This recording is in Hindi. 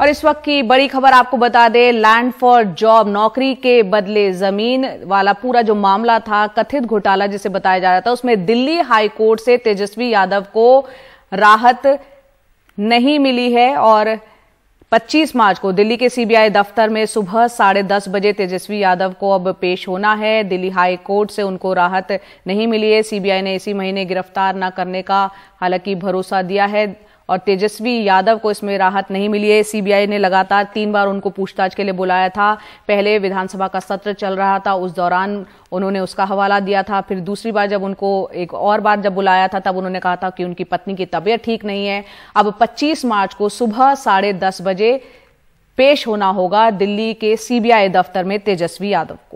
और इस वक्त की बड़ी खबर आपको बता दें लैंड फॉर जॉब नौकरी के बदले जमीन वाला पूरा जो मामला था कथित घोटाला जिसे बताया जा रहा था उसमें दिल्ली हाई कोर्ट से तेजस्वी यादव को राहत नहीं मिली है और 25 मार्च को दिल्ली के सीबीआई दफ्तर में सुबह साढ़े दस बजे तेजस्वी यादव को अब पेश होना है दिल्ली हाई कोर्ट से उनको राहत नहीं मिली है सीबीआई ने इसी महीने गिरफ्तार न करने का हालांकि भरोसा दिया है और तेजस्वी यादव को इसमें राहत नहीं मिली है सीबीआई ने लगातार तीन बार उनको पूछताछ के लिए बुलाया था पहले विधानसभा का सत्र चल रहा था उस दौरान उन्होंने उसका हवाला दिया था फिर दूसरी बार जब उनको एक और बार जब बुलाया था तब उन्होंने कहा था कि उनकी पत्नी की तबीयत ठीक नहीं है अब 25 मार्च को सुबह साढ़े दस बजे पेश होना होगा दिल्ली के सीबीआई दफ्तर में तेजस्वी यादव